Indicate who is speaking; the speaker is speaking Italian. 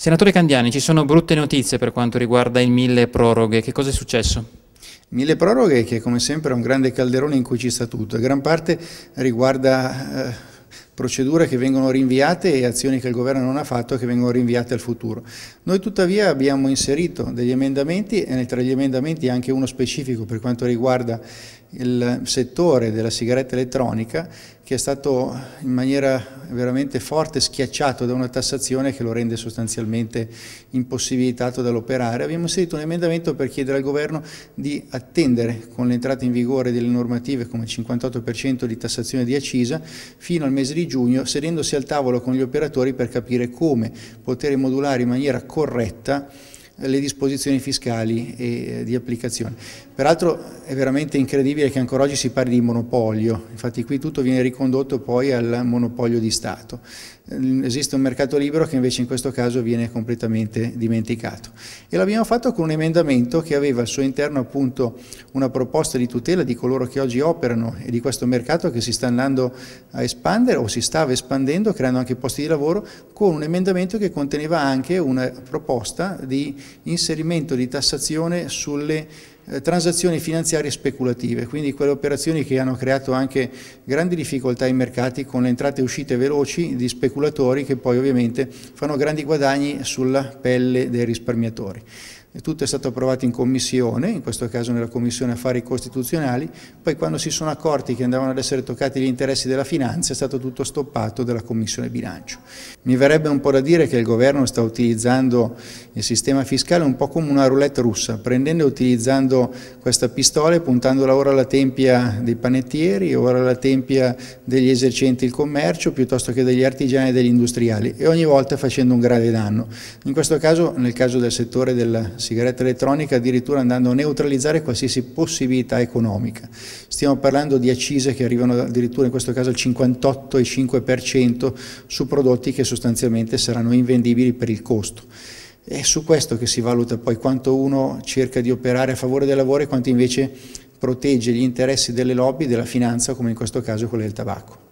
Speaker 1: Senatore Candiani, ci sono brutte notizie per quanto riguarda il mille proroghe. Che cosa è successo? Mille proroghe che come sempre è un grande calderone in cui ci sta tutto. A gran parte riguarda eh, procedure che vengono rinviate e azioni che il governo non ha fatto e che vengono rinviate al futuro. Noi tuttavia abbiamo inserito degli emendamenti e tra gli emendamenti anche uno specifico per quanto riguarda il settore della sigaretta elettronica che è stato in maniera veramente forte schiacciato da una tassazione che lo rende sostanzialmente impossibilitato dall'operare. Abbiamo inserito un emendamento per chiedere al governo di attendere con l'entrata in vigore delle normative come il 58% di tassazione di accisa fino al mese di giugno, sedendosi al tavolo con gli operatori per capire come poter modulare in maniera corretta le disposizioni fiscali e eh, di applicazione. Peraltro è veramente incredibile che ancora oggi si parli di monopolio, infatti qui tutto viene ricondotto poi al monopolio di Stato. Eh, esiste un mercato libero che invece in questo caso viene completamente dimenticato. E l'abbiamo fatto con un emendamento che aveva al suo interno appunto una proposta di tutela di coloro che oggi operano e di questo mercato che si sta andando a espandere o si stava espandendo creando anche posti di lavoro con un emendamento che conteneva anche una proposta di inserimento di tassazione sulle eh, transazioni finanziarie speculative, quindi quelle operazioni che hanno creato anche grandi difficoltà ai mercati con le entrate e uscite veloci di speculatori che poi ovviamente fanno grandi guadagni sulla pelle dei risparmiatori e tutto è stato approvato in commissione, in questo caso nella commissione affari costituzionali, poi quando si sono accorti che andavano ad essere toccati gli interessi della finanza è stato tutto stoppato dalla commissione bilancio. Mi verrebbe un po' da dire che il governo sta utilizzando il sistema fiscale un po' come una roulette russa, prendendo e utilizzando questa pistola e puntandola ora alla tempia dei panettieri, ora alla tempia degli esercenti il commercio, piuttosto che degli artigiani e degli industriali e ogni volta facendo un grave danno. In questo caso, nel caso del settore del sigaretta elettronica addirittura andando a neutralizzare qualsiasi possibilità economica. Stiamo parlando di accise che arrivano addirittura in questo caso al 58,5% su prodotti che sostanzialmente saranno invendibili per il costo. È su questo che si valuta poi quanto uno cerca di operare a favore del lavoro e quanto invece protegge gli interessi delle lobby, della finanza, come in questo caso quella del tabacco.